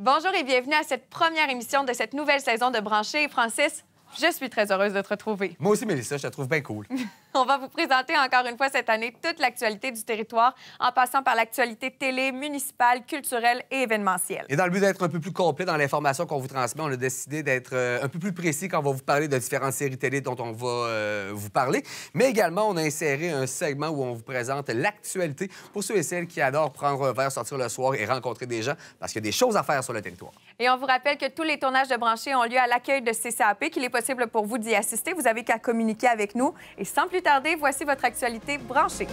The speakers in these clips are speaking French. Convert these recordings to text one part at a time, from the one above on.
Bonjour et bienvenue à cette première émission de cette nouvelle saison de Brancher. Francis, je suis très heureuse de te retrouver. Moi aussi, Mélissa, je te trouve bien cool. On va vous présenter encore une fois cette année toute l'actualité du territoire, en passant par l'actualité télé, municipale, culturelle et événementielle. Et dans le but d'être un peu plus complet dans l'information qu'on vous transmet, on a décidé d'être euh, un peu plus précis quand on va vous parler de différentes séries télé dont on va euh, vous parler. Mais également, on a inséré un segment où on vous présente l'actualité pour ceux et celles qui adorent prendre un verre, sortir le soir et rencontrer des gens parce qu'il y a des choses à faire sur le territoire. Et on vous rappelle que tous les tournages de branchés ont lieu à l'accueil de CCAP, qu'il est possible pour vous d'y assister. Vous avez qu'à communiquer avec nous. Et sans plus tarder, voici votre actualité branchée.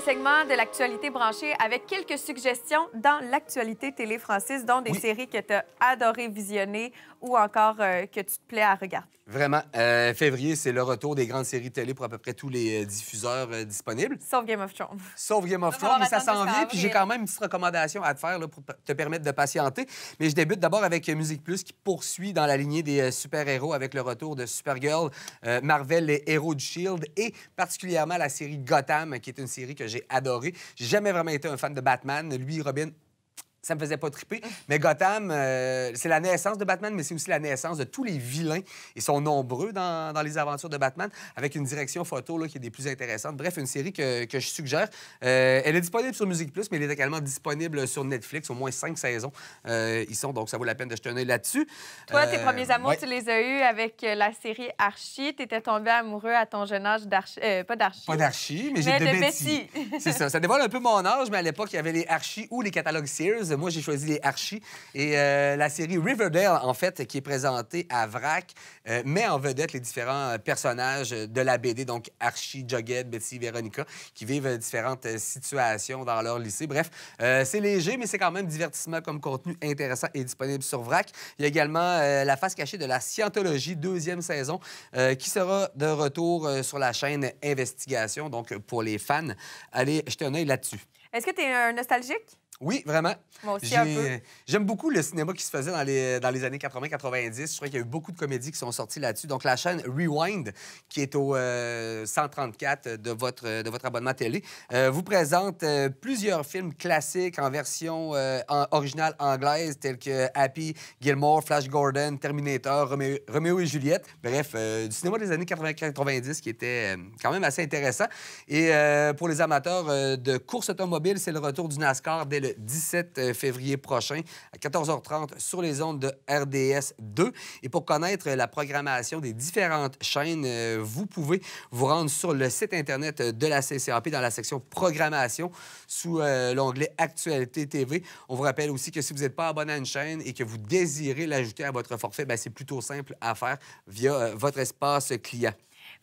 segment de l'actualité branchée avec quelques suggestions dans l'actualité télé, Francis, dont des séries que tu as adoré visionner ou encore euh, que tu te plais à regarder. Vraiment. Euh, février, c'est le retour des grandes séries télé pour à peu près tous les euh, diffuseurs euh, disponibles. Sauf Game of Thrones. Sauf Game of Thrones, mais ça s'en vient. Puis j'ai quand même une petite recommandation à te faire pour te permettre de patienter. Mais je débute d'abord avec Musique Plus qui poursuit dans la lignée des super-héros avec le retour de Supergirl, Marvel, les héros de Shield et particulièrement la série Gotham, qui est une série que j'ai adorée. J'ai jamais vraiment été un fan de Batman. Lui, Robin, ça me faisait pas triper. Mais Gotham, euh, c'est la naissance de Batman, mais c'est aussi la naissance de tous les vilains. Ils sont nombreux dans, dans les aventures de Batman, avec une direction photo là, qui est des plus intéressantes. Bref, une série que, que je suggère. Euh, elle est disponible sur Musique Plus, mais elle est également disponible sur Netflix, au moins cinq saisons. Euh, ils sont, donc ça vaut la peine de se tenir là-dessus. Toi, tes premiers amours, tu les as eus avec la série Archie. Tu étais tombé amoureux à ton jeune âge d'Archie. pas d'Archie. Pas d'Archie, mais, j'ai de, Betty. c'est ça. Ça dévoile un peu mon âge, mais à l'époque, il y avait les Archie ou les catalogues Sears. Moi, j'ai choisi les Archie. Et euh, la série Riverdale, en fait, qui est présentée à VRAC, euh, met en vedette les différents euh, personnages de la BD, donc Archie, Jughead, Betsy, Veronica, qui vivent différentes situations dans leur lycée. Bref, c'est léger, mais c'est quand même divertissement comme contenu intéressant et disponible sur VRAC. Il y a également la face cachée de la Scientologie, deuxième saison, qui sera de retour sur la chaîne Investigation. Donc, pour les fans, allez jeter un œil là-dessus. Est-ce que tu es un nostalgique? Oui, vraiment. Moi aussi, J'aime beaucoup le cinéma qui se faisait dans les, dans les années 80-90. Je crois qu'il y a eu beaucoup de comédies qui sont sorties là-dessus. Donc, la chaîne Rewind, qui est au 134 euh, de votre, de votre abonnement télé, euh, vous présente euh, plusieurs films classiques en version originale anglaise, tels que Happy, Gilmore, Flash Gordon, Terminator, Romeo et Juliette. Bref, du cinéma des années 80-90 qui était quand même assez intéressant. Et pour les amateurs de course automobile, c'est le retour du NASCAR dès le 17 euh, février prochain à 14h30 sur les ondes de RDS 2. Et pour connaître euh, la programmation des différentes chaînes, euh, vous pouvez vous rendre sur le site Internet de la CCAP dans la section Programmation sous l'onglet Actualité TV. On vous rappelle aussi que si vous n'êtes pas abonné à une chaîne et que vous désirez l'ajouter à votre forfait, ben, c'est plutôt simple à faire via votre espace client.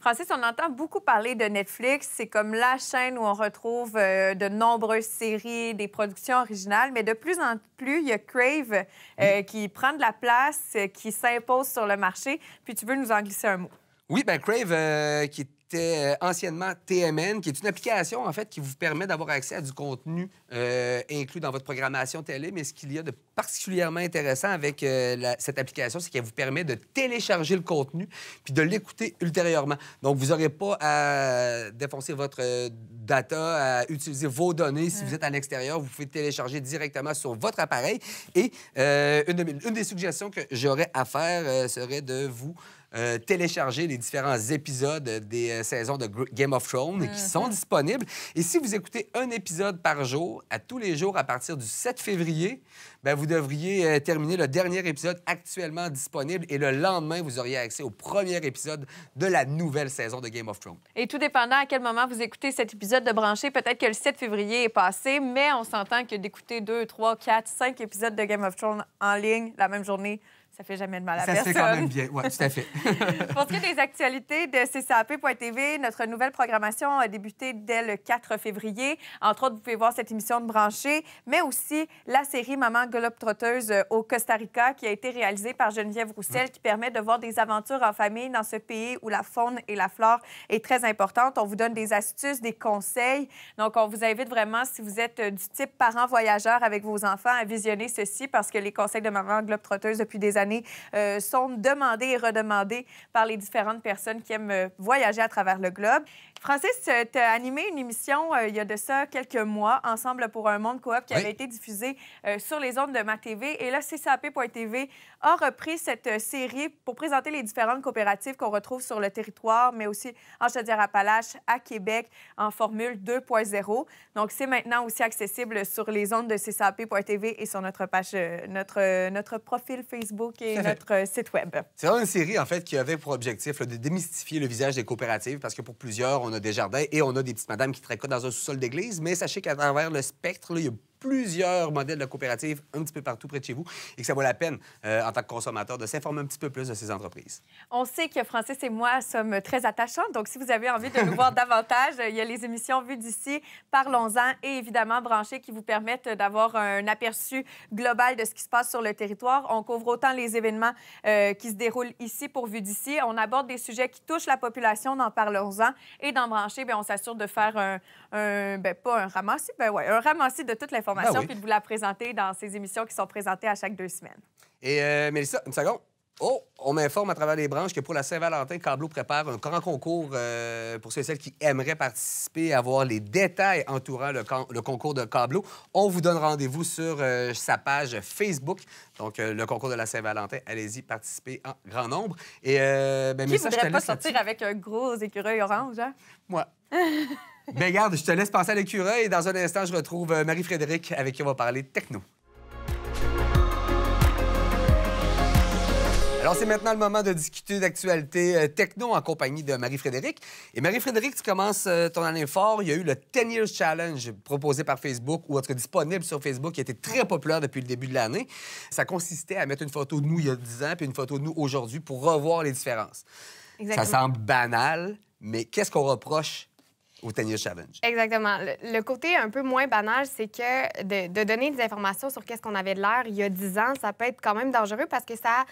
Francis, on entend beaucoup parler de Netflix. C'est comme la chaîne où on retrouve euh, de nombreuses séries, des productions originales. Mais de plus en plus, il y a Crave euh, qui prend de la place, euh, qui s'impose sur le marché. Puis tu veux nous en glisser un mot. Oui, ben Crave, qui c'était euh, anciennement TMN, qui est une application, en fait, qui vous permet d'avoir accès à du contenu euh, inclus dans votre programmation télé. Mais ce qu'il y a de particulièrement intéressant avec euh, cette application, c'est qu'elle vous permet de télécharger le contenu puis de l'écouter ultérieurement. Donc, vous n'aurez pas à défoncer votre data, à utiliser vos données. Si vous êtes à l'extérieur, vous pouvez télécharger directement sur votre appareil. Et une, des suggestions que j'aurais à faire serait de vous... Euh, télécharger les différents épisodes des euh, saisons de Game of Thrones qui sont mhm. disponibles. Et si vous écoutez un épisode par jour, à tous les jours à partir du 7 février, ben, vous devriez euh, terminer le dernier épisode actuellement disponible et le lendemain, vous auriez accès au premier épisode de la nouvelle saison de Game of Thrones. Et tout dépendant à quel moment vous écoutez cet épisode de Branché, peut-être que le 7 février est passé, mais on s'entend que d'écouter deux, trois, quatre, 5 épisodes de Game of Thrones en ligne la même journée, ça fait jamais de mal à personne. Ça fait quand même bien, oui, tout à fait. Pour ce qui est des actualités de CCAP.tv, notre nouvelle programmation a débuté dès le 4 février. Entre autres, vous pouvez voir cette émission de Brancher, mais aussi la série Maman trotteuse euh, au Costa Rica qui a été réalisée par Geneviève Roussel qui permet de voir des aventures en famille dans ce pays où la faune et la flore est très importante. On vous donne des astuces, des conseils. Donc, on vous invite vraiment, si vous êtes euh, du type parent voyageur avec vos enfants, à visionner ceci parce que les conseils de Maman trotteuse depuis des années euh, sont demandées et redemandées par les différentes personnes qui aiment euh, voyager à travers le globe. Francis, tu as animé une émission euh, il y a de ça quelques mois, Ensemble pour un monde coop, qui avait été diffusé euh, sur les ondes de ma TV. Et là, CSAP.tv a repris cette euh, série pour présenter les différentes coopératives qu'on retrouve sur le territoire, mais aussi en Chaudière-Appalaches, à Québec, en formule 2.0. Donc, c'est maintenant aussi accessible sur les ondes de CSAP.tv et sur notre page, notre, notre profil Facebook et notre site Web. C'est une série, en fait, qui avait pour objectif de démystifier le visage des coopératives, parce que pour plusieurs, on a des jardins et on a des petites madames qui tricotent dans un sous-sol d'église. Mais sachez qu'à travers le spectre, il y a plusieurs modèles de coopératives un petit peu partout près de chez vous et que ça vaut la peine, euh, en tant que consommateur, de s'informer un petit peu plus de ces entreprises. On sait que Francis et moi sommes très attachants, donc si vous avez envie de nous voir davantage, il y a les émissions vues d'ici, Parlons-en et évidemment Branché qui vous permettent d'avoir un aperçu global de ce qui se passe sur le territoire. On couvre autant les événements euh, qui se déroulent ici pour Vue d'ici. On aborde des sujets qui touchent la population dans Parlons-en et dans Branché, bien, on s'assure de faire un, ben, pas un ramassis, ben ouais, un ramassis de toute l'information ah puis de vous la présenter dans ces émissions qui sont présentées à chaque deux semaines. Et euh, Mélissa, une seconde. Oh, on m'informe à travers les branches que pour la Saint-Valentin, Cablo prépare un grand concours euh, pour ceux et celles qui aimeraient participer et avoir les détails entourant le, concours de Cablo. On vous donne rendez-vous sur euh, sa page Facebook. Donc, euh, le concours de la Saint-Valentin, allez-y, participer en grand nombre. Et, ben, qui ne voudrait pas sortir avec un gros écureuil orange, hein? Moi. Mais ben, garde, je te laisse passer à l'écureuil et dans un instant, je retrouve euh, Marie-Frédéric avec qui on va parler techno. Alors, c'est maintenant le moment de discuter d'actualité euh, techno en compagnie de Marie-Frédéric. Et Marie-Frédéric, tu commences euh, ton année fort. Il y a eu le 10 Years Challenge proposé par Facebook, ou être disponible sur Facebook, qui était très populaire depuis le début de l'année. Ça consistait à mettre une photo de nous il y a 10 ans, puis une photo de nous aujourd'hui pour revoir les différences. Ça semble banal, mais qu'est-ce qu'on reproche au Exactement. Le, côté un peu moins banal, c'est que de, donner des informations sur qu'est-ce qu'on avait de l'air il y a 10 ans, ça peut être quand même dangereux parce que ça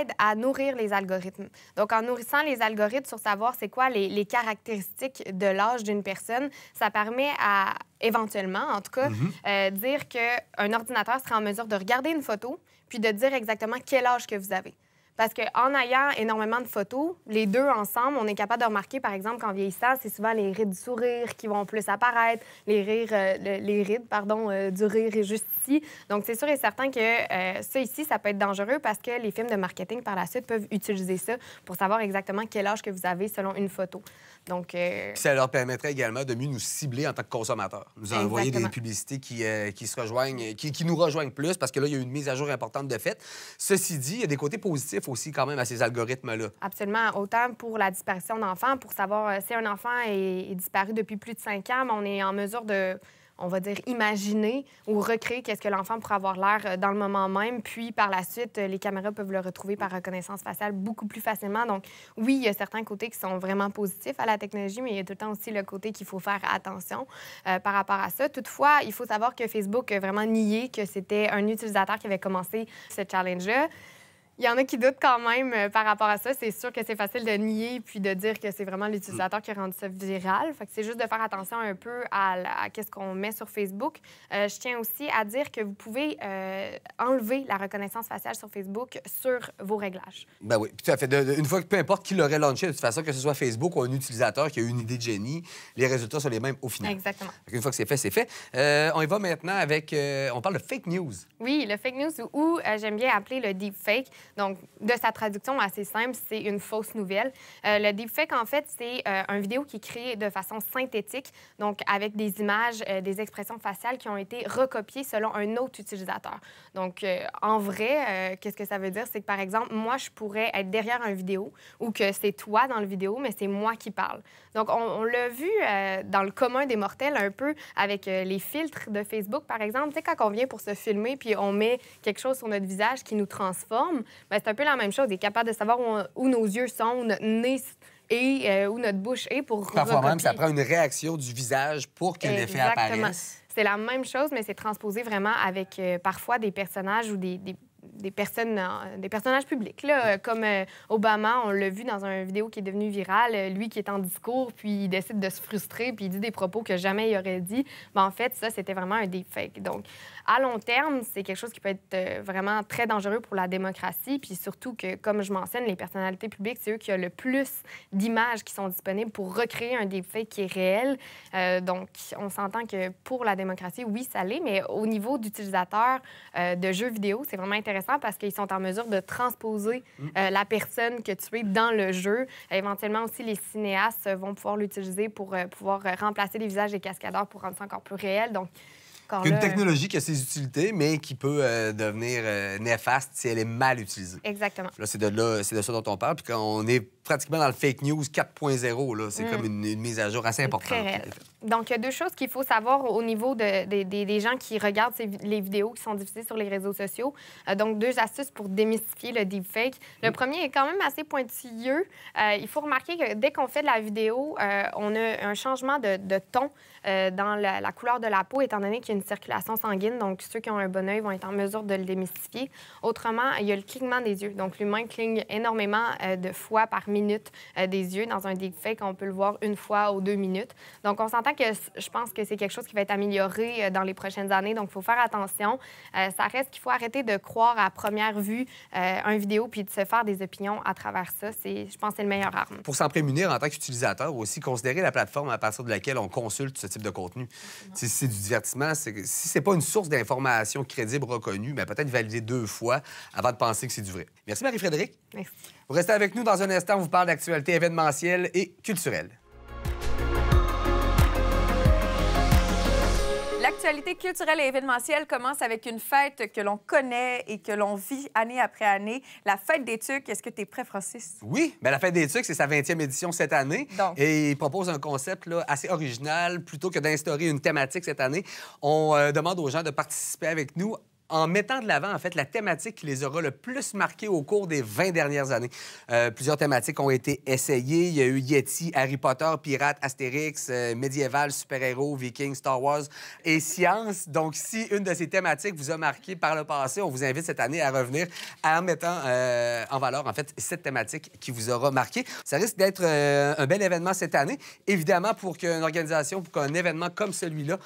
aide à nourrir les algorithmes. Donc, en nourrissant les algorithmes sur savoir c'est quoi les, caractéristiques de l'âge d'une personne, ça permet à, éventuellement, en tout cas, mm-hmm. euh, dire qu'un ordinateur sera en mesure de regarder une photo puis de dire exactement quel âge que vous avez. Parce qu'en ayant énormément de photos, les deux ensemble, on est capable de remarquer, par exemple, qu'en vieillissant, c'est souvent les rides du sourire qui vont plus apparaître, les, rires, euh, les rides pardon, euh, du rire juste ici. Donc, c'est sûr et certain que euh, ça ici, ça peut être dangereux parce que les films de marketing par la suite peuvent utiliser ça pour savoir exactement quel âge que vous avez selon une photo. Donc, ça leur permettrait également de mieux nous cibler en tant que consommateurs, nous envoyer des publicités qui, qui se rejoignent, qui, qui nous rejoignent plus parce que là, il y a une mise à jour importante de fait. Ceci dit, il y a des côtés positifs aussi quand même à ces algorithmes-là. Absolument. Autant pour la disparition d'enfants, pour savoir euh, si un enfant est, disparu depuis plus de cinq ans, on est en mesure de on va dire, imaginer ou recréer qu'est-ce que l'enfant pourrait avoir l'air euh, dans le moment même. Puis, par la suite, euh, les caméras peuvent le retrouver par reconnaissance faciale beaucoup plus facilement. Donc, oui, il y a certains côtés qui sont vraiment positifs à la technologie, mais il y a tout le temps aussi le côté qu'il faut faire attention par rapport à ça. Toutefois, il faut savoir que Facebook a vraiment nié que c'était un utilisateur qui avait commencé ce challenge-là. Il y en a qui doutent quand même euh, par rapport à ça. C'est sûr que c'est facile de nier puis de dire que c'est vraiment l'utilisateur qui a rendu ça viral. Fait que c'est juste de faire attention un peu à, à, ce qu'on met sur Facebook. Euh, je tiens aussi à dire que vous pouvez euh, enlever la reconnaissance faciale sur Facebook sur vos réglages. Bah oui, fait. une fois que peu importe qui l'aurait lancé, de toute façon, que ce soit Facebook ou un utilisateur qui a eu une idée de génie, les résultats sont les mêmes au final. Exactement. Une fois que c'est fait, c'est fait. on y va maintenant avec. on parle de fake news. Oui, le fake news ou j'aime bien appeler le deep fake. Donc, de sa traduction assez simple, c'est une fausse nouvelle. Euh, le deepfake, en fait, c'est euh, un vidéo qui est créé de façon synthétique, donc avec des images, euh, des expressions faciales qui ont été recopiées selon un autre utilisateur. Donc, en vrai, qu'est-ce que ça veut dire? C'est que, par exemple, moi, je pourrais être derrière un vidéo ou que c'est toi dans le vidéo, mais c'est moi qui parle. Donc, on, on l'a vu dans le commun des mortels un peu avec les filtres de Facebook, par exemple. Tu sais, quand on vient pour se filmer puis on met quelque chose sur notre visage qui nous transforme, ben, c'est un peu la même chose. Il est capable de savoir où, nos yeux sont, où notre nez et euh, où notre bouche est pour. Parfois même, ça prend une réaction du visage pour que l'effet apparaisse. C'est la même chose, mais c'est transposé vraiment avec euh, parfois des personnages ou des, des, personnes, euh, des personnages publics. Là, comme Obama, on l'a vu dans une vidéo qui est devenue virale, lui qui est en discours, puis il décide de se frustrer, puis il dit des propos que jamais il aurait dit. Ben, en fait, ça, c'était vraiment un deepfake. Donc, à long terme, c'est quelque chose qui peut être euh, vraiment très dangereux pour la démocratie. Puis surtout que, comme je mentionne, les personnalités publiques, c'est eux qui ont le plus d'images qui sont disponibles pour recréer un défait qui est réel. Euh, donc, on s'entend que pour la démocratie, oui, ça l'est, mais au niveau d'utilisateurs euh, de jeux vidéo, c'est vraiment intéressant parce qu'ils sont en mesure de transposer mm. la personne que tu es dans le jeu. éventuellement aussi, les cinéastes vont pouvoir l'utiliser pour pouvoir remplacer les visages des cascadeurs pour rendre ça encore plus réel. Donc, une technologie qui a ses utilités, mais qui peut euh, devenir euh, néfaste si elle est mal utilisée. Exactement. Là, c'est de, de ça dont on parle. Puis quand on est pratiquement dans le fake news 4.0. C'est comme mm. une, mise à jour assez importante. Donc, il y a deux choses qu'il faut savoir au niveau des gens qui regardent les vidéos qui sont diffusées sur les réseaux sociaux. Euh, donc, deux astuces pour démystifier le deepfake. Le mm. premier est quand même assez pointilleux. Euh, il faut remarquer que dès qu'on fait de la vidéo, euh, on a un changement de, ton dans la, couleur de la peau, étant donné qu'il y a une circulation sanguine. Donc, ceux qui ont un bon œil vont être en mesure de le démystifier. Autrement, il y a le clignement des yeux. Donc, l'humain cligne énormément de fois par minutes euh, des yeux. Dans un deepfake, qu'on peut le voir une fois ou deux minutes. Donc, on s'entend que je pense que c'est quelque chose qui va être amélioré euh, dans les prochaines années. Donc, il faut faire attention. Euh, ça reste qu'il faut arrêter de croire à première vue un vidéo puis de se faire des opinions à travers ça. C'est Je pense c'est le meilleur arme. Pour s'en prémunir en tant qu'utilisateur aussi, considérer la plateforme à partir de laquelle on consulte ce type de contenu. Si c'est du divertissement, si c'est pas une source d'information crédible reconnue, mais ben, peut-être valider deux fois avant de penser que c'est du vrai. Merci Marie-Frédéric. Merci. Vous restez avec nous dans un instant, on vous parle d'actualité événementielle et culturelle. L'actualité culturelle et événementielle commence avec une fête que l'on connaît et que l'on vit année après année, la fête des Tucs. Est-ce que tu es prêt, Francis? Oui, Mais ben, la fête des Tucs, c'est sa 20e édition cette année. Et il propose un concept là, assez original. Plutôt que d'instaurer une thématique cette année, on euh, demande aux gens de participer avec nous en mettant de l'avant, en fait, la thématique qui les aura le plus marqués au cours des 20 dernières années. Euh, plusieurs thématiques ont été essayées. Il y a eu Yeti, Harry Potter, Pirates, Astérix, euh, médiéval, super-héros, Vikings, Star Wars et science. Donc, si une de ces thématiques vous a marqué par le passé, on vous invite cette année à revenir en mettant euh, en valeur, en fait, cette thématique qui vous aura marqué. Ça risque d'être un bel événement cette année. Évidemment, pour qu'une organisation, pour qu'un événement comme celui-là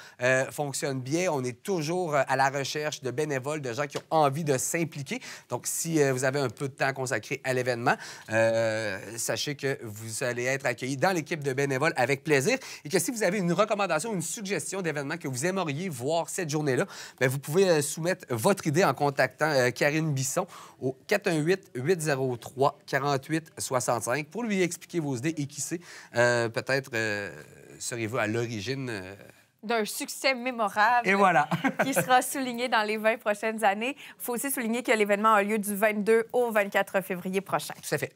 fonctionne bien, on est toujours à la recherche de bénéfices de gens qui ont envie de s'impliquer. Donc, si euh, vous avez un peu de temps consacré à l'événement, euh, sachez que vous allez être accueilli dans l'équipe de bénévoles avec plaisir et que si vous avez une recommandation, une suggestion d'événement que vous aimeriez voir cette journée-là, ben, vous pouvez euh, soumettre votre idée en contactant Karine Bisson au 418-803-4865 pour lui expliquer vos idées et qui sait, peut-être serez-vous à l'origine d'un succès mémorable. Et voilà. qui sera souligné dans les 20 prochaines années. Il faut aussi souligner que l'événement a lieu du 22 au 24 février prochain. C'est fait.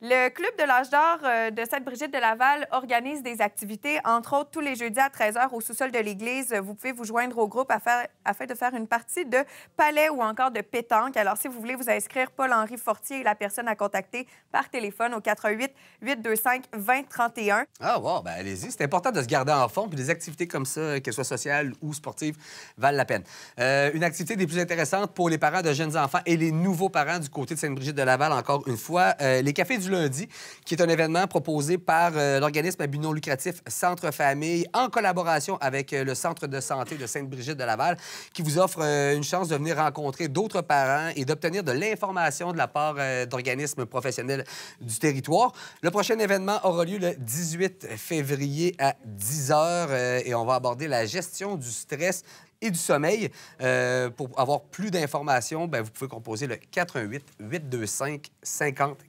Le Club de l'âge d'or euh, de Sainte-Brigitte de Laval organise des activités, entre autres tous les jeudis à 13h au sous-sol de l'église. Vous pouvez vous joindre au groupe afin, de faire une partie de palais ou encore de pétanque. Alors, si vous voulez vous inscrire, Paul-Henri Fortier est la personne à contacter par téléphone au 88 825 2031. Ah, wow, ben allez-y. C'est important de se garder en fond Puis des activités comme ça, qu'elles soient sociales ou sportives, valent la peine. Euh, une activité des plus intéressantes pour les parents de jeunes enfants et les nouveaux parents du côté de Sainte-Brigitte de Laval, encore une fois, euh, les cafés du lundi, qui est un événement proposé par euh, l'organisme à but non lucratif Centre Famille en collaboration avec euh, le Centre de santé de Sainte-Brigitte de Laval, qui vous offre euh, une chance de venir rencontrer d'autres parents et d'obtenir de l'information de la part d'organismes professionnels du territoire. Le prochain événement aura lieu le 18 février à 10 h et on va aborder la gestion du stress et du sommeil. pour avoir plus d'informations, ben, vous pouvez composer le 418 825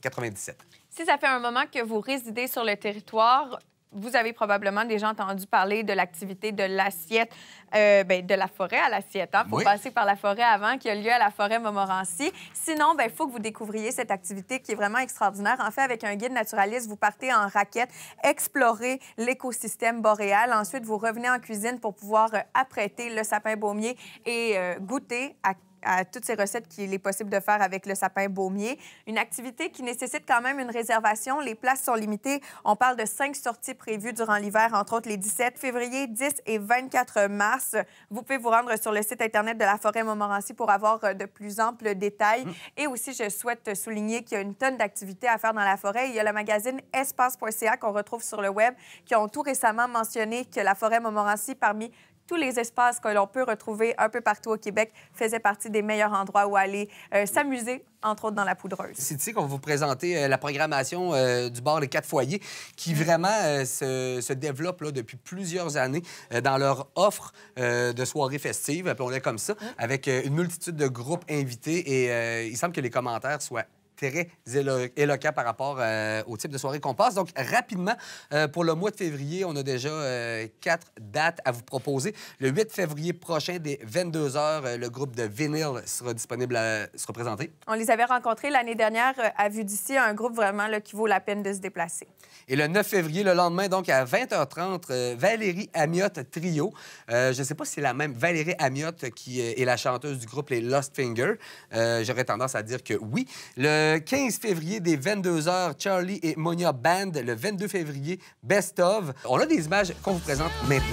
97. Si ça fait un moment que vous résidez sur le territoire, vous avez probablement déjà entendu parler de l'activité de l'assiette, euh, ben, de la forêt à l'assiette. Il hein. passer par la forêt avant, qui a lieu à la forêt Montmorency. Sinon, il ben, faut que vous découvriez cette activité qui est vraiment extraordinaire. En fait, avec un guide naturaliste, vous partez en raquette, explorez l'écosystème boréal. Ensuite, vous revenez en cuisine pour pouvoir euh, apprêter le sapin baumier et euh, goûter à à toutes ces recettes qu'il est possible de faire avec le sapin baumier. Une activité qui nécessite quand même une réservation. Les places sont limitées. On parle de cinq sorties prévues durant l'hiver, entre autres les 17 février, 10 et 24 mars. Vous pouvez vous rendre sur le site Internet de la Forêt Montmorency pour avoir euh, de plus amples détails. Et aussi, je souhaite souligner qu'il y a une tonne d'activités à faire dans la forêt. Il y a le magazine espace.ca qu'on retrouve sur le web qui ont tout récemment mentionné que la Forêt Montmorency, parmi tous les espaces que l'on peut retrouver un peu partout au Québec faisaient partie des meilleurs endroits où aller euh, s'amuser entre autres dans la poudreuse. C'est ici qu'on va vous présenter euh, la programmation euh, du bar Les Quatre Foyers, qui vraiment se, développe là, depuis plusieurs années dans leur offre de soirées festives, On est comme ça, hein? avec une multitude de groupes invités. Et il semble que les commentaires soient très éloquent par rapport euh, au type de soirée qu'on passe. Donc, rapidement, euh, pour le mois de février, on a déjà euh, quatre dates à vous proposer. Le 8 février prochain, dès 22 h, le groupe de Vinyl sera disponible à se représenter. On les avait rencontrés l'année dernière à Vue d'ici, un groupe vraiment qui vaut la peine de se déplacer. Et le 9 février, le lendemain, donc à 20h30, Valérie Amiotte Trio. je ne sais pas si c'est la même Valérie Amiotte qui est la chanteuse du groupe Les Lost Fingers. J'aurais tendance à dire que oui. Le 15 février, des 22h, Charlie et Monia Band. Le 22 février, Best of. On a des images qu'on vous présente maintenant.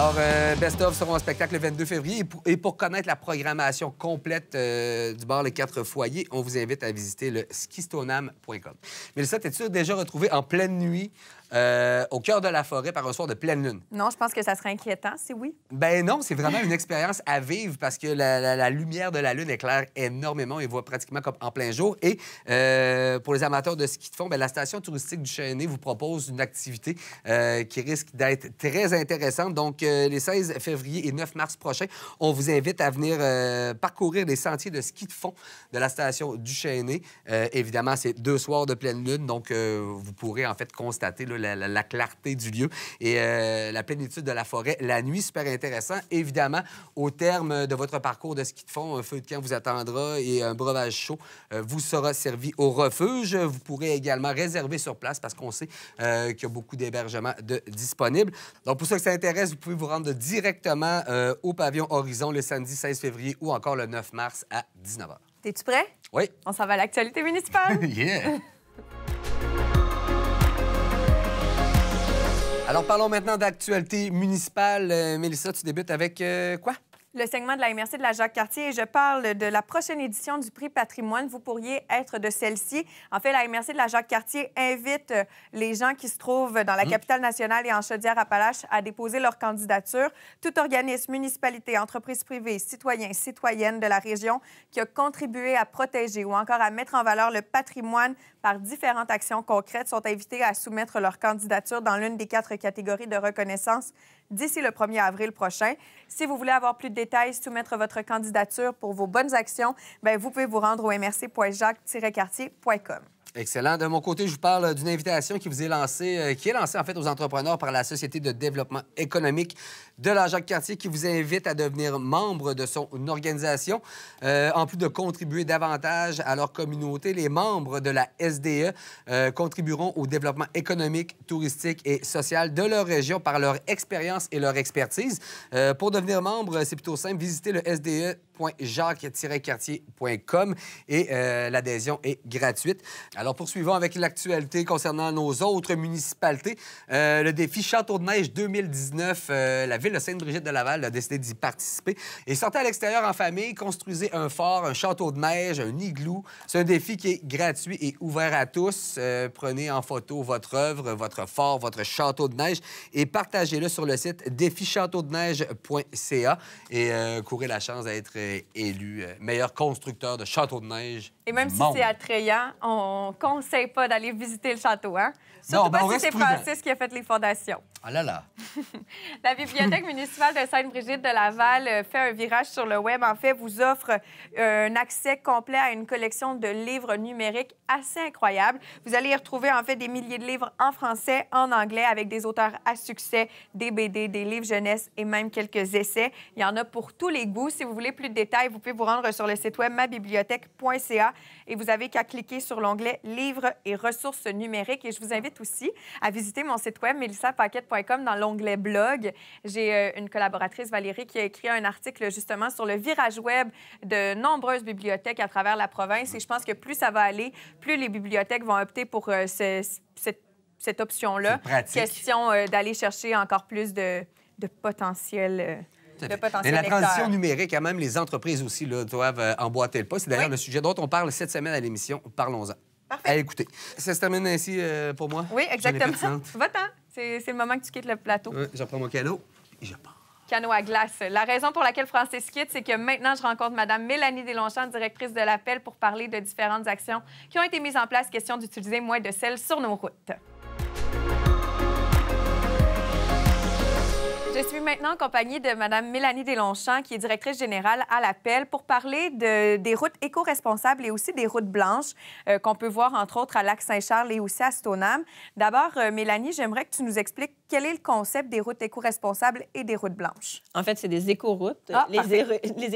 Alors, euh, Best of seront en spectacle le 22 février. Et pour, connaître la programmation complète euh, du bar Les Quatre Foyers, on vous invite à visiter le skistonam.com. Mélissa, tes tu déjà retrouvé en pleine nuit euh, au cœur de la forêt par un soir de pleine lune. Non, je pense que ça serait inquiétant, si oui. Ben non, c'est vraiment une expérience à vivre parce que la, lumière de la lune éclaire énormément et voit pratiquement comme en plein jour. Et euh, pour les amateurs de ski de fond, ben, la station touristique du Chaîné vous propose une activité euh, qui risque d'être très intéressante. Donc, les 16 février et 9 mars prochains, on vous invite à venir parcourir les sentiers de ski de fond de la station du Euh, évidemment, c'est deux soirs de pleine lune, donc vous pourrez en fait constater là, la, clarté du lieu et euh, la plénitude de la forêt. La nuit, super intéressant. Évidemment, au terme de votre parcours de ski de fond, un feu de camp vous attendra et un breuvage chaud euh, vous sera servi au refuge. Vous pourrez également réserver sur place parce qu'on sait euh, qu'il y a beaucoup d'hébergements disponibles. Donc, pour ceux que ça intéresse, vous pouvez vous rendre directement au pavillon Horizon le samedi 16 février ou encore le 9 mars à 19h. T'es-tu prêt? Oui. On s'en va à l'actualité municipale. yeah! Alors, parlons maintenant d'actualité municipale. Euh, Mélissa, tu débutes avec euh, quoi? le segment de la MRC de la Jacques-Cartier et je parle de la prochaine édition du prix patrimoine. Vous pourriez être de celle-ci. En fait, la MRC de la Jacques-Cartier invite euh, les gens qui se trouvent dans la mm. capitale nationale et en Chaudière-Appalaches à déposer leur candidature. Tout organisme, municipalité, entreprise privée, citoyen, citoyenne de la région qui a contribué à protéger ou encore à mettre en valeur le patrimoine par différentes actions concrètes sont invités à soumettre leur candidature dans l'une des quatre catégories de reconnaissance d'ici le 1er avril prochain. Si vous voulez avoir plus de détails, soumettre votre candidature pour vos bonnes actions, ben vous pouvez vous rendre au mrc.jacques-cartier.com. Excellent. De mon côté, je vous parle d'une invitation qui vous est lancée, euh, qui est lancée en fait aux entrepreneurs par la Société de développement économique de la Jacques Cartier, qui vous invite à devenir membre de son organisation. Euh, en plus de contribuer davantage à leur communauté, les membres de la SDE euh, contribueront au développement économique, touristique et social de leur région par leur expérience et leur expertise. pour devenir membre, c'est plutôt simple. Visitez le SDE www.jacques-cartier.com et euh, l'adhésion est gratuite. Alors, poursuivons avec l'actualité concernant nos autres municipalités. Euh, le défi Château de Neige 2019, euh, la ville de Sainte-Brigitte-de-Laval a décidé d'y participer. Et sortez à l'extérieur en famille, construisez un fort, un château de neige, un igloo. C'est un défi qui est gratuit et ouvert à tous. prenez en photo votre œuvre, votre fort, votre château de neige et partagez-le sur le site défi-chateau-de-neige.ca et courez la chance d'être euh, élu euh, meilleur constructeur de château de neige. Et même si c'est attrayant, on conseille pas d'aller visiter le château, hein? Surtout non, ben, pas si c'est Francis qui a fait les fondations. Ah là là! la Bibliothèque municipale de sainte brigitte de Laval euh, fait un virage sur le web. En fait, vous offre un accès complet à une collection de livres numériques assez incroyable. Vous allez y retrouver, en fait, des milliers de livres en français, en anglais, avec des auteurs à succès, des BD, des livres jeunesse et même quelques essais. Il y en a pour tous les goûts. Si vous voulez plus de vous pouvez vous rendre sur le site web mabibliothèque.ca et vous avez qu'à cliquer sur l'onglet Livres et ressources numériques. Et je vous invite aussi à visiter mon site web melissapaquette.com dans l'onglet Blog. J'ai euh, une collaboratrice, Valérie, qui a écrit un article justement sur le virage web de nombreuses bibliothèques à travers la province. Et je pense que plus ça va aller, plus les bibliothèques vont opter pour euh, cette, option-là. Question euh, d'aller chercher encore plus de, de potentiel. Mais la transition numérique, quand même les entreprises aussi doivent euh, emboîter le pas. C'est d'ailleurs le sujet dont on parle cette semaine à l'émission. Parlons-en. Parfait. À écouter. Ça se termine ainsi euh, pour moi. Oui, exactement. Va-t'en. C'est le moment que tu quittes le plateau. Oui, mon canot et je pars canot à glace. La raison pour laquelle Francis quitte, c'est que maintenant, je rencontre Mme Mélanie Deslongchamps, directrice de l'appel, pour parler de différentes actions qui ont été mises en place, question d'utiliser moins de sel sur nos routes. Je suis maintenant en compagnie de Mme Mélanie Délonchamp, qui est directrice générale à l'Appel, pour parler des routes éco-responsables et aussi des routes blanches euh, qu'on peut voir, entre autres, à Lac-Saint-Charles et aussi à Stoneham. D'abord, euh, Mélanie, j'aimerais que tu nous expliques quel est le concept des routes éco-responsables et des routes blanches? En fait, c'est des éco-routes. Ah, les,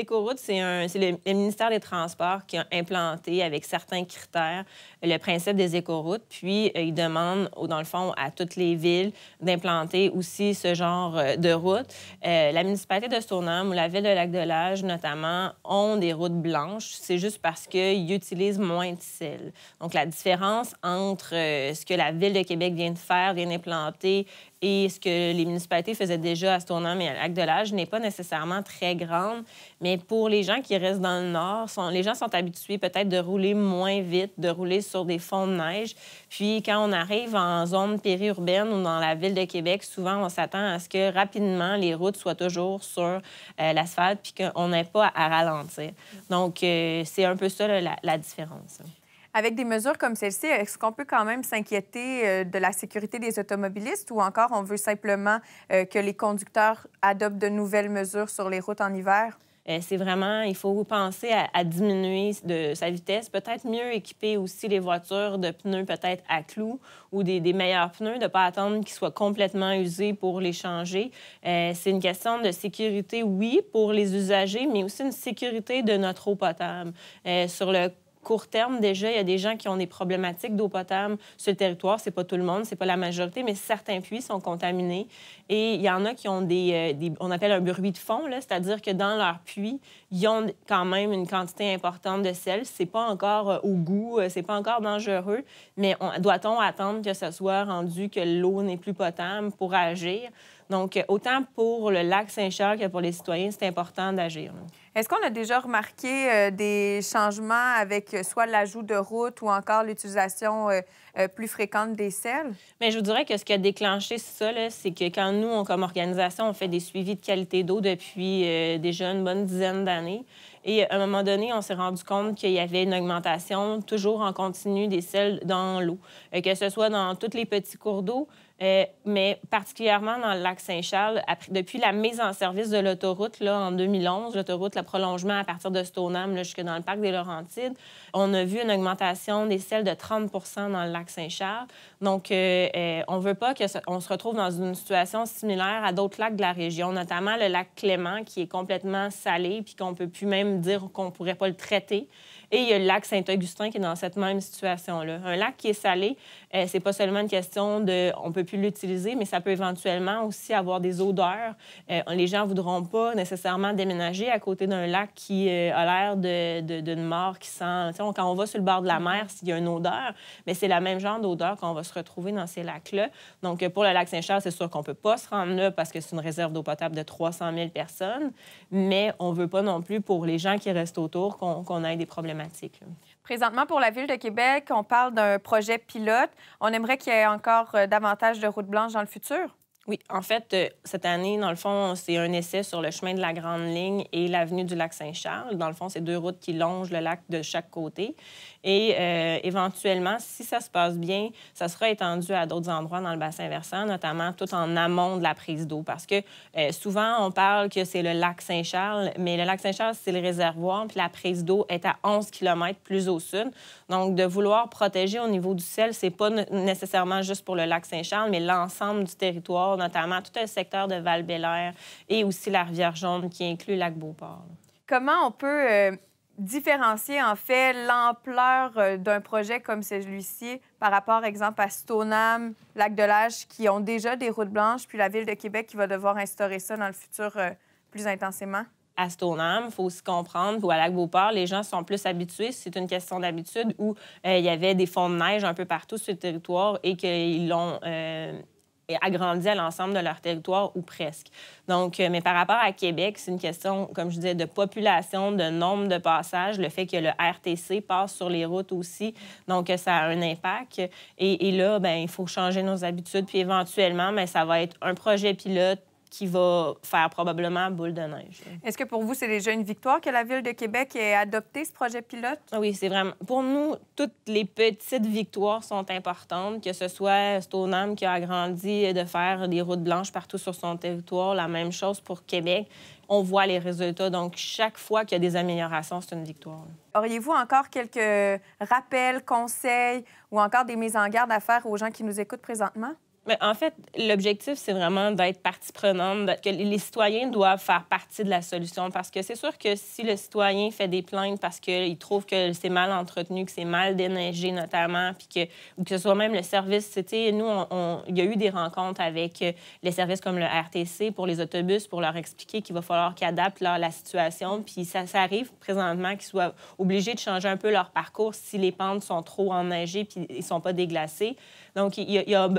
éco-routes, c'est le, ministère des Transports qui a implanté avec certains critères le principe des éco-routes. Puis, euh, il demande, dans le fond, à toutes les villes d'implanter aussi ce genre euh, de routes. Euh, la municipalité de Stoneham ou la ville de Lac-de-Lage, notamment, ont des routes blanches. C'est juste parce qu'ils utilisent moins de sel. Donc, la différence entre ce que la ville de Québec vient de faire, vient d'implanter et ce que les municipalités faisaient déjà à ce tournant, mais à de l'âge n'est pas nécessairement très grande. Mais pour les gens qui restent dans le nord, les gens sont habitués peut-être de rouler moins vite, de rouler sur des fonds de neige. Puis quand on arrive en zone périurbaine ou dans la ville de Québec, souvent on s'attend à ce que rapidement les routes soient toujours sur euh, l'asphalte puis qu'on n'ait pas à, ralentir. Donc euh, c'est un peu ça la différence. Hein. Avec des mesures comme celle-ci, est-ce qu'on peut quand même s'inquiéter euh, de la sécurité des automobilistes ou encore on veut simplement euh, que les conducteurs adoptent de nouvelles mesures sur les routes en hiver? Eh, c'est vraiment, il faut penser à, diminuer de sa vitesse, peut-être mieux équiper aussi les voitures de pneus peut-être à clous ou des, meilleurs pneus, de ne pas attendre qu'ils soient complètement usés pour les changer. Eh, c'est une question de sécurité, oui, pour les usagers, mais aussi une sécurité de notre eau potable. Eh, sur le court terme, déjà, il y a des gens qui ont des problématiques d'eau potable sur le territoire. C'est pas tout le monde, c'est pas la majorité, mais certains puits sont contaminés. Et il y en a qui ont des, euh, on appelle un bruit de fond, c'est-à-dire que dans leur puits, ils ont quand même une quantité importante de sel. C'est pas encore euh, au goût, euh, c'est pas encore dangereux, mais doit-on attendre que ce soit rendu que l'eau n'est plus potable pour agir? Donc, autant pour le lac Saint-Charles que pour les citoyens, c'est important d'agir. Est-ce qu'on a déjà remarqué euh, des changements avec euh, soit l'ajout de routes ou encore l'utilisation euh, plus fréquente des sels? Mais je vous dirais que ce qui a déclenché ça, c'est que quand nous, comme organisation, on fait des suivis de qualité d'eau depuis déjà une bonne dizaine d'années. Et à un moment donné, on s'est rendu compte qu'il y avait une augmentation toujours en continu des sels dans l'eau, que ce soit dans tous les petits cours d'eau, euh, mais particulièrement dans le lac Saint-Charles, depuis la mise en service de l'autoroute en 2011, l'autoroute, le prolongement à partir de Stoneham jusque dans le parc des Laurentides, on a vu une augmentation des sels de 30 dans le lac Saint-Charles. Donc, euh, euh, on ne veut pas qu'on se retrouve dans une situation similaire à d'autres lacs de la région, notamment le lac Clément qui est complètement salé puis qu'on ne peut plus même dire qu'on ne pourrait pas le traiter. Et il y a le lac Saint-Augustin qui est dans cette même situation-là. Un lac qui est salé, euh, c'est pas seulement une question de on peut plus l'utiliser, mais ça peut éventuellement aussi avoir des odeurs. Euh, les gens voudront pas nécessairement déménager à côté d'un lac qui euh, a l'air d'une de, d'une mort qui sent. quand on va sur le bord de la mm-hmm. mer, s'il y a une odeur, mais c'est la même genre d'odeur qu'on va se retrouver dans ces lacs-là. Donc pour le lac Saint-Charles, c'est sûr qu'on peut pas se rendre là parce que c'est une réserve d'eau potable de 300 000 personnes, mais on veut pas non plus pour les gens qui restent autour qu'on qu'on ait des problèmes. Présentement, pour la Ville de Québec, on parle d'un projet pilote. On aimerait qu'il y ait encore euh, davantage de routes blanches dans le futur? Oui, en fait, euh, cette année, dans le fond, c'est un essai sur le chemin de la Grande Ligne et l'avenue du lac Saint-Charles. Dans le fond, c'est deux routes qui longent le lac de chaque côté. Et euh, éventuellement, si ça se passe bien, ça sera étendu à d'autres endroits dans le bassin versant, notamment tout en amont de la prise d'eau. Parce que euh, souvent, on parle que c'est le lac Saint-Charles, mais le lac Saint-Charles, c'est le réservoir, puis la prise d'eau est à 11 km plus au sud. Donc, de vouloir protéger au niveau du ciel, c'est pas nécessairement juste pour le lac Saint-Charles, mais l'ensemble du territoire notamment tout un secteur de val bélair et aussi la Rivière-Jaune qui inclut Lac-Beauport. Comment on peut euh, différencier en fait l'ampleur euh, d'un projet comme celui-ci par rapport, exemple, à Stoneham, Lac-de-Lage, qui ont déjà des routes blanches, puis la Ville de Québec qui va devoir instaurer ça dans le futur euh, plus intensément? à Stoneham, il faut aussi comprendre, ou à Lac-Beauport, les gens sont plus habitués. C'est une question d'habitude où il y avait des fonds de neige un peu partout sur le territoire et qu'ils l'ont agrandit à l'ensemble de leur territoire ou presque. Donc, euh, mais par rapport à Québec, c'est une question, comme je disais, de population, de nombre de passages, le fait que le RTC passe sur les routes aussi, donc euh, ça a un impact. Et, là, ben, il faut changer nos habitudes, puis éventuellement, mais ben, ça va être un projet pilote qui va faire probablement boule de neige. Est-ce que pour vous, c'est déjà une victoire que la Ville de Québec ait adopté ce projet pilote? Ah oui, c'est vraiment... Pour nous, toutes les petites victoires sont importantes, que ce soit Stoneham qui a agrandi de faire des routes blanches partout sur son territoire, la même chose pour Québec. On voit les résultats. Donc, chaque fois qu'il y a des améliorations, c'est une victoire. Auriez-vous encore quelques rappels, conseils ou encore des mises en garde à faire aux gens qui nous écoutent présentement? en fait, l'objectif, c'est vraiment d'être partie prenante, que les citoyens doivent faire partie de la solution. Parce que c'est sûr que si le citoyen fait des plaintes parce qu'il trouve que c'est mal entretenu, que c'est mal déneigé notamment, puis que, ou que ce soit même le service, c'était nous, il y a eu des rencontres avec les services comme le RTC pour les autobus pour leur expliquer qu'il va falloir qu'ils adaptent leur, la situation. Puis ça, arrive présentement qu'ils soient obligés de changer un peu leur parcours si les pentes sont trop enneigées puis ils ne sont pas déglacés. Donc,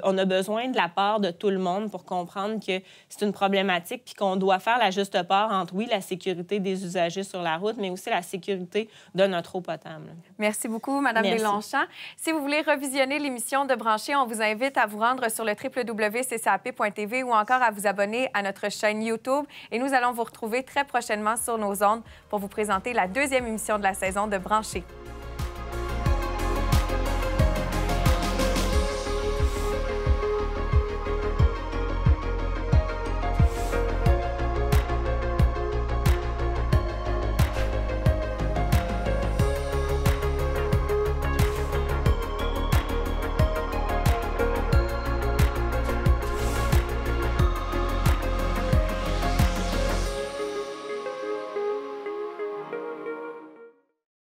on a besoin de la part de tout le monde pour comprendre que c'est une problématique puis qu'on doit faire la juste part entre, oui, la sécurité des usagers sur la route, mais aussi la sécurité de notre eau potable. Merci beaucoup, Madame Mélenchon. Si vous voulez revisionner l'émission de Brancher, on vous invite à vous rendre sur le www.ccap.tv ou encore à vous abonner à notre chaîne YouTube. Et nous allons vous retrouver très prochainement sur nos ondes pour vous présenter la deuxième émission de la saison de Brancher.